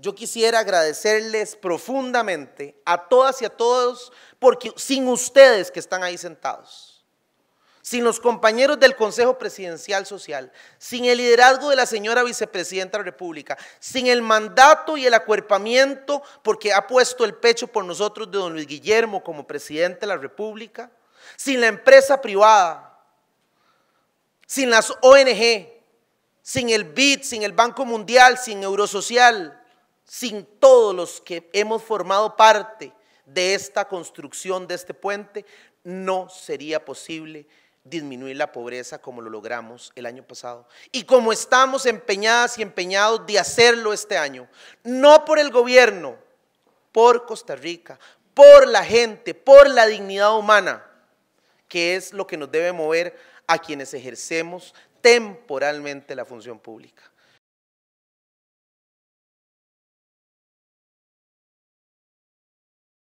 yo quisiera agradecerles profundamente a todas y a todos, porque sin ustedes que están ahí sentados, sin los compañeros del Consejo Presidencial Social, sin el liderazgo de la señora vicepresidenta de la República, sin el mandato y el acuerpamiento, porque ha puesto el pecho por nosotros de don Luis Guillermo como presidente de la República, sin la empresa privada, sin las ONG, sin el BID, sin el Banco Mundial, sin Eurosocial, sin todos los que hemos formado parte de esta construcción de este puente, no sería posible disminuir la pobreza como lo logramos el año pasado. Y como estamos empeñadas y empeñados de hacerlo este año, no por el gobierno, por Costa Rica, por la gente, por la dignidad humana, que es lo que nos debe mover a quienes ejercemos temporalmente la función pública.